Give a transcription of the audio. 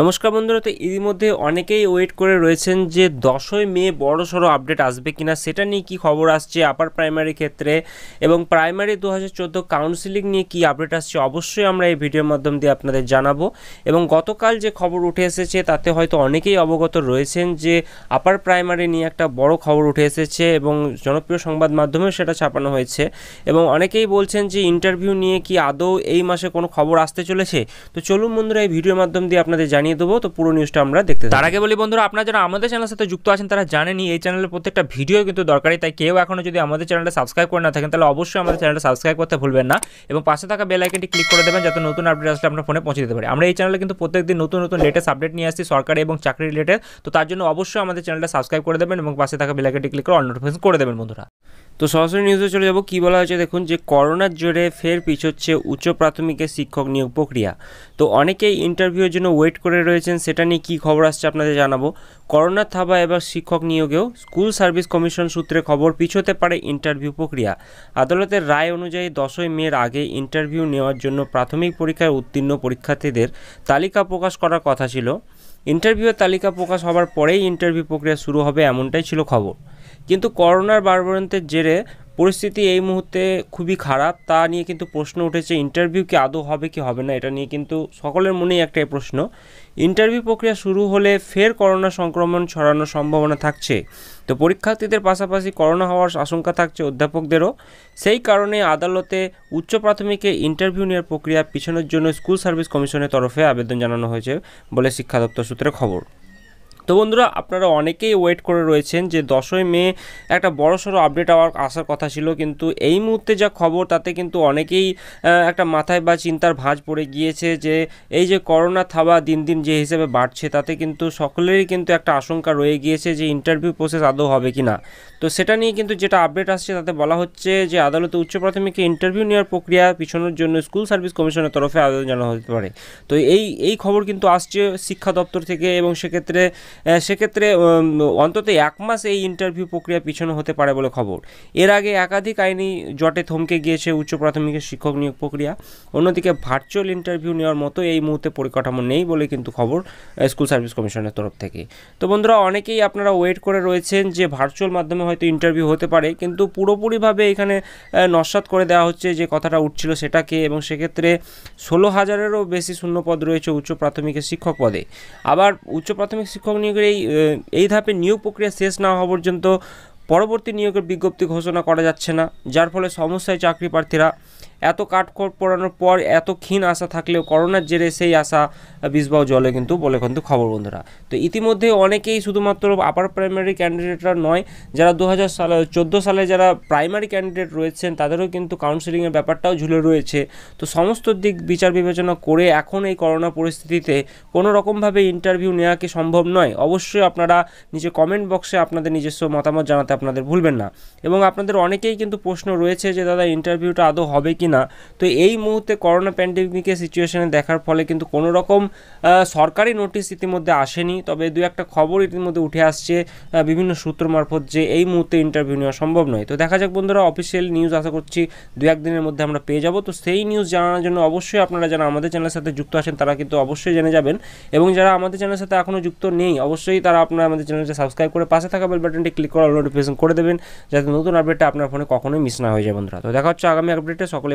নমস্কার বন্ধুরা তো ইতিমধ্যে অনেকেই ওয়েট করে রয়েছেন যে দশই মে বড় সড়ো আপডেট আসবে কিনা সেটা নিয়ে কি খবর আসছে আপার প্রাইমারি ক্ষেত্রে এবং প্রাইমারি দু হাজার কাউন্সিলিং নিয়ে কি আপডেট আসছে অবশ্যই আমরা এই ভিডিওর মাধ্যম দিয়ে আপনাদের জানাবো এবং গতকাল যে খবর উঠে এসেছে তাতে হয়তো অনেকেই অবগত রয়েছেন যে আপার প্রাইমারি নিয়ে একটা বড় খবর উঠে এসেছে এবং জনপ্রিয় সংবাদ মাধ্যমেও সেটা ছাপানো হয়েছে এবং অনেকেই বলছেন যে ইন্টারভিউ নিয়ে কি আদৌ এই মাসে কোনো খবর আসতে চলেছে তো চলুন বন্ধুরা এই ভিডিওর মাধ্যম দিয়ে আপনাদের জানি জানিয়ে দেবো তো পুরো নিউজটা আমরা দেখতে তার আগে বলি বন্ধুরা আপনারা যারা আমাদের চ্যানেলের সাথে যুক্ত আছেন তারা জানেনি এই চ্যানেলের প্রত্যেকটা ভিডিও কিন্তু দরকারি তাই কেউ এখনও যদি আমাদের চ্যানেলটা সাবস্ক্রাইব করে না থাকেন তাহলে অবশ্যই আমাদের চ্যানেলটা সাবস্ক্রাইব করতে ভুলবেন না এবং পাশে থাকা বেল আইকনটি ক্লিক করে দেবেন যাতে নতুন আপডেট আসলে আপনার ফোনে পৌঁছে দিতে পারে আমরা এই চ্যানেলে কিন্তু প্রত্যেকদিন নতুন নতুন লেটেস্ট আপডেট নিয়ে আসছি সরকারি এবং চাকরি রিলেটেড তো তার জন্য অবশ্যই আমাদের চ্যানেলটা সাবস্ক্রাইব করে দেবেন এবং পাশে থাকা বেল আইকনটি ক্লিক করে অল নোটিফিকেশন করে দেবেন বন্ধুরা তো সরাসরি নিউজে চলে যাব কি বলা হয়েছে দেখুন যে করোনার জোরে ফের হচ্ছে উচ্চ প্রাথমিকের শিক্ষক নিয়োগ প্রক্রিয়া তো অনেকেই ইন্টারভিউয়ের জন্য ওয়েট করে রয়েছেন সেটা নিয়ে কী খবর আসছে আপনাদের জানাবো করোনার থাবা এবার শিক্ষক নিয়োগেও স্কুল সার্ভিস কমিশন সূত্রে খবর পিছোতে পারে ইন্টারভিউ প্রক্রিয়া আদালতের রায় অনুযায়ী দশই মের আগে ইন্টারভিউ নেওয়ার জন্য প্রাথমিক পরীক্ষায় উত্তীর্ণ পরীক্ষার্থীদের তালিকা প্রকাশ করার কথা ছিল ইন্টারভিউয়ের তালিকা প্রকাশ হবার পরেই ইন্টারভিউ প্রক্রিয়া শুরু হবে এমনটাই ছিল খবর কিন্তু করোনার বারবারন্তের জেরে পরিস্থিতি এই মুহূর্তে খুবই খারাপ তা নিয়ে কিন্তু প্রশ্ন উঠেছে ইন্টারভিউ কি আদৌ হবে কি হবে না এটা নিয়ে কিন্তু সকলের মনেই একটাই প্রশ্ন ইন্টারভিউ প্রক্রিয়া শুরু হলে ফের করোনা সংক্রমণ ছড়ানোর সম্ভাবনা থাকছে তো পরীক্ষার্থীদের পাশাপাশি করোনা হওয়ার আশঙ্কা থাকছে অধ্যাপকদেরও সেই কারণে আদালতে উচ্চ প্রাথমিকে ইন্টারভিউ নেওয়ার প্রক্রিয়া পিছনের জন্য স্কুল সার্ভিস কমিশনের তরফে আবেদন জানানো হয়েছে বলে শিক্ষা দপ্তর সূত্রে খবর তো বন্ধুরা আপনারা অনেকেই ওয়েট করে রয়েছেন যে দশই মে একটা বড়সড় আপডেট আবার আসার কথা ছিল কিন্তু এই মুহূর্তে যা খবর তাতে কিন্তু অনেকেই একটা মাথায় বা চিন্তার ভাঁজ পড়ে গিয়েছে যে এই যে করোনা থাবা দিন দিন যে হিসেবে বাড়ছে তাতে কিন্তু সকলেরই কিন্তু একটা আশঙ্কা রয়ে গিয়েছে যে ইন্টারভিউ প্রসেস আদৌ হবে কি না তো সেটা নিয়ে কিন্তু যেটা আপডেট আসছে তাতে বলা হচ্ছে যে আদালতে উচ্চ প্রাথমিকে ইন্টারভিউ নেওয়ার প্রক্রিয়া পিছনের জন্য স্কুল সার্ভিস কমিশনের তরফে আবেদন জানানো হতে পারে তো এই এই খবর কিন্তু আসছে শিক্ষা দপ্তর থেকে এবং সেক্ষেত্রে সেক্ষেত্রে অন্তত এক মাস এই ইন্টারভিউ প্রক্রিয়া পিছনো হতে পারে বলে খবর এর আগে একাধিক আইনি জটে থমকে গিয়েছে উচ্চ প্রাথমিকের শিক্ষক নিয়োগ প্রক্রিয়া অন্যদিকে ভার্চুয়াল ইন্টারভিউ নেওয়ার মতো এই মুহূর্তে পরিকাঠামো নেই বলে কিন্তু খবর স্কুল সার্ভিস কমিশনের তরফ থেকে তো বন্ধুরা অনেকেই আপনারা ওয়েট করে রয়েছেন যে ভার্চুয়াল মাধ্যমে হয়তো ইন্টারভিউ হতে পারে কিন্তু পুরোপুরিভাবে এখানে নস্বাত করে দেওয়া হচ্ছে যে কথাটা উঠছিল সেটাকে এবং সেক্ষেত্রে ষোলো হাজারেরও বেশি শূন্যপদ রয়েছে উচ্চ প্রাথমিকের শিক্ষক পদে আবার উচ্চ প্রাথমিক শিক্ষক নিয়োগের এই এই ধাপে নিয়োগ প্রক্রিয়া শেষ না হওয়া পর্যন্ত পরবর্তী নিয়োগের বিজ্ঞপ্তি ঘোষণা করা যাচ্ছে না যার ফলে সমস্যায় চাকরি প্রার্থীরা এত কাঠখড় পোড়ানোর পর এত ক্ষীণ আশা থাকলেও করোনার জেরে সেই আশা বিষবাহ জলে কিন্তু বলে কিন্তু খবর বন্ধুরা তো ইতিমধ্যে অনেকেই শুধুমাত্র আপার প্রাইমারি ক্যান্ডিডেটরা নয় যারা দু হাজার সালে চোদ্দো সালে যারা প্রাইমারি ক্যান্ডিডেট রয়েছেন তাদেরও কিন্তু কাউন্সিলিংয়ের ব্যাপারটাও ঝুলে রয়েছে তো সমস্ত দিক বিচার বিবেচনা করে এখন এই করোনা পরিস্থিতিতে কোনো রকমভাবে ইন্টারভিউ নেওয়া কি সম্ভব নয় অবশ্যই আপনারা নিজে কমেন্ট বক্সে আপনাদের নিজস্ব মতামত জানাতে আপনাদের ভুলবেন না এবং আপনাদের অনেকেই কিন্তু প্রশ্ন রয়েছে যে দাদা ইন্টারভিউটা আদৌ হবে কি কি না তো এই মুহূর্তে করোনা প্যান্ডেমিকের সিচুয়েশানে দেখার ফলে কিন্তু কোনো রকম সরকারি নোটিশ ইতিমধ্যে আসেনি তবে দু একটা খবর ইতিমধ্যে উঠে আসছে বিভিন্ন সূত্র মারফত যে এই মুহূর্তে ইন্টারভিউ নেওয়া সম্ভব নয় তো দেখা যাক বন্ধুরা অফিসিয়াল নিউজ আশা করছি দু একদিনের মধ্যে আমরা পেয়ে যাব তো সেই নিউজ জানানোর জন্য অবশ্যই আপনারা যারা আমাদের চ্যানেলের সাথে যুক্ত আছেন তারা কিন্তু অবশ্যই জেনে যাবেন এবং যারা আমাদের চ্যানেলের সাথে এখনও যুক্ত নেই অবশ্যই তারা আপনারা আমাদের চ্যানেলটা সাবস্ক্রাইব করে পাশে থাকা বেল বাটনটি ক্লিক করে নোটিফিকেশন করে দেবেন যাতে নতুন আপডেটটা আপনার ফোনে কখনোই মিস না হয়ে যায় বন্ধুরা তো দেখা হচ্ছে আগামী আপডেটে সকলে